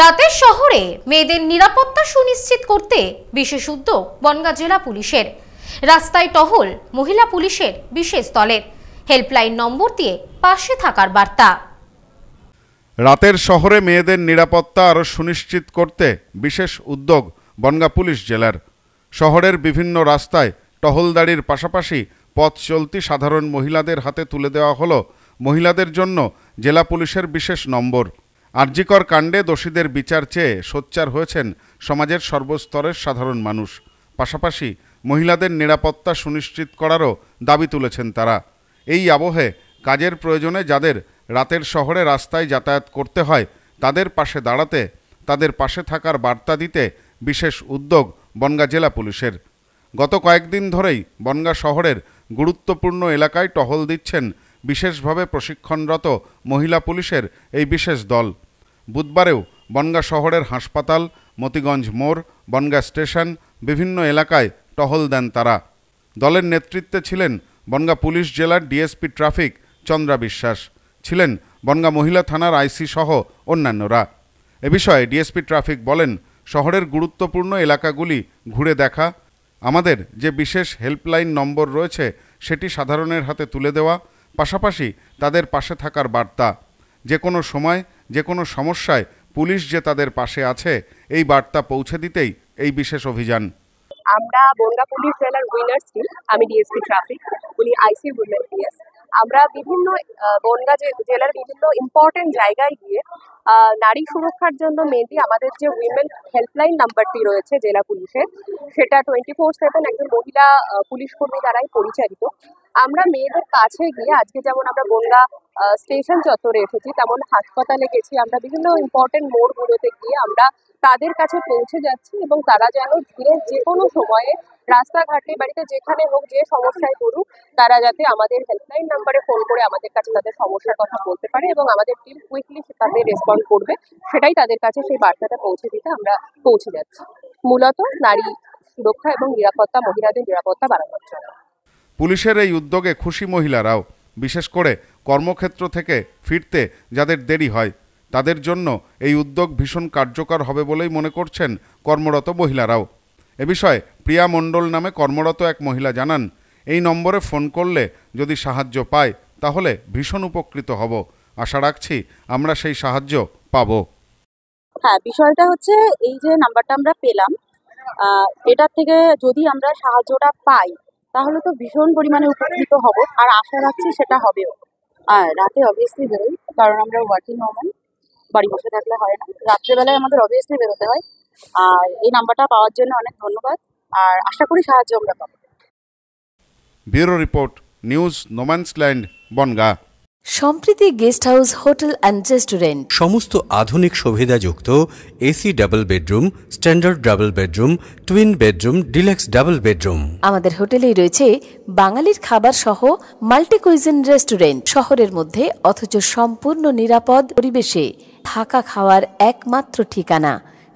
রাতে শহরে মেয়েদের নিরাপত্তা সুনিশ্চিত করতে বিশেষ উদ্যোগ বনগাঁ জেলা পুলিশের রাস্তায় টহল মহিলা পুলিশের বিশেষ দলের হেল্পলাইন নম্বর দিয়ে পাশে থাকার বার্তা রাতের শহরে মেয়েদের নিরাপত্তা আরও সুনিশ্চিত করতে বিশেষ উদ্যোগ বনগাঁ পুলিশ জেলার শহরের বিভিন্ন রাস্তায় টহলদারির পাশাপাশি পথ চলতি সাধারণ মহিলাদের হাতে তুলে দেওয়া হলো মহিলাদের জন্য জেলা পুলিশের বিশেষ নম্বর আরজিকর কাণ্ডে দোষীদের বিচার চেয়ে সোচ্চার হয়েছেন সমাজের সর্বস্তরের সাধারণ মানুষ পাশাপাশি মহিলাদের নিরাপত্তা সুনিশ্চিত করারও দাবি তুলেছেন তারা এই আবহে কাজের প্রয়োজনে যাদের রাতের শহরে রাস্তায় যাতায়াত করতে হয় তাদের পাশে দাঁড়াতে তাদের পাশে থাকার বার্তা দিতে বিশেষ উদ্যোগ বনগা জেলা পুলিশের গত কয়েকদিন ধরেই বনগা শহরের গুরুত্বপূর্ণ এলাকায় টহল দিচ্ছেন বিশেষভাবে প্রশিক্ষণরত মহিলা পুলিশের এই বিশেষ দল বুধবারেও বনগা শহরের হাসপাতাল মতিগঞ্জ মোড় বনগা স্টেশন বিভিন্ন এলাকায় টহল দেন তারা দলের নেতৃত্বে ছিলেন বনগা পুলিশ জেলার ডিএসপি ট্রাফিক চন্দ্রা বিশ্বাস ছিলেন বনগা মহিলা থানার আইসি সহ অন্যান্যরা এ বিষয়ে ডিএসপি ট্রাফিক বলেন শহরের গুরুত্বপূর্ণ এলাকাগুলি ঘুরে দেখা আমাদের যে বিশেষ হেল্পলাইন নম্বর রয়েছে সেটি সাধারণের হাতে তুলে দেওয়া পাশাপাশি তাদের পাশে থাকার বার্তা যে কোনো সময় যে কোনো সমস্যায় পুলিশ যে তাদের পাশে আছে এই বার্তা পৌঁছে দিতেই এই বিশেষ অভিযান আমরা বনগা পুলিশ জেলার উইনার্স টিম আমি ডিএসপি ট্রাফিক উনি আইসি উইমেন ডিএসপি আমরা বিভিন্ন বনগা জেলার বিভিন্ন ইম্পর্টেন্ট জায়গায় গিয়ে নারী সুরক্ষার জন্য মেনলি আমাদের যে উইমেন হেল্পলাইন নাম্বারটি রয়েছে জেলা পুলিশের সেটা টোয়েন্টি ফোর সেভেন একজন মহিলা পুলিশ কর্মী দ্বারাই পরিচালিত আমরা মেয়েদের কাছে গিয়ে আজকে যেমন আমরা গঙ্গা স্টেশন চত্বরে এসেছি তেমন হাসপাতালে গেছি আমরা বিভিন্ন ইম্পর্টেন্ট মোড়গুলোতে গিয়ে আমরা তাদের কাছে পৌঁছে যাচ্ছি এবং তারা যেন ধীরে যে কোনো সময়ে রাস্তাঘাটে বাড়িতে যেখানে হোক যে সমস্যায় পড়ুক তারা যাতে আমাদের হেল্পলাইন নাম্বারে ফোন করে আমাদের কাছে তাদের সমস্যার কথা বলতে পারে এবং আমাদের টিম কুইকলি তাদের রেসপন্ড করবে সেটাই তাদের কাছে সেই বার্তাটা পৌঁছে দিতে আমরা পৌঁছে যাচ্ছি মূলত নারী সুরক্ষা এবং নিরাপত্তা মহিলাদের নিরাপত্তা বাড়ানোর জন্য পুলিশের এই উদ্যোগে খুশি মহিলারাও বিশেষ করে কর্মক্ষেত্র থেকে ফিরতে যাদের দেরি হয় তাদের জন্য এই উদ্যোগ ভীষণ কার্যকর হবে বলেই মনে করছেন কর্মরত মহিলারাও এ বিষয়ে প্রিয়া মণ্ডল নামে কর্মরত এক মহিলা জানান এই নম্বরে ফোন করলে যদি সাহায্য পাই তাহলে ভীষণ উপকৃত হব আশা রাখছি আমরা সেই সাহায্য পাব হ্যাঁ বিষয়টা হচ্ছে এই যে নাম্বারটা আমরা পেলাম এটার থেকে যদি আমরা সাহায্যটা পাই তাহলে তো ভীষণ পরিমাণে উপকৃত হব আর আশা রাখছি সেটা হবেও আর রাতে অবভিয়াসলি বেরোই কারণ আমরা ওয়ার্কিং ওমেন বাড়ি বসে থাকলে হয় না রাত্রেবেলায় আমাদের অবভিয়াসলি বেরোতে হয় আর এই নাম্বারটা পাওয়ার জন্য অনেক ধন্যবাদ আর আশা করি সাহায্য আমরা পাবো bureau report news no man's land Bongaon Sampriti guest house hotel and restaurant সমস্ত আধুনিক সুবিধাযুক্ত AC double bedroom standard double bedroom twin bedroom deluxe double bedroom আমাদের হোটেলেই রয়েছে বাঙালির খাবার সহ মাল্টি কুইজিন রেস্টুরেন্ট শহরের মধ্যে অথচ সম্পূর্ণ নিরাপদ পরিবেশে থাকা খাওয়ার একমাত্র ঠিকানা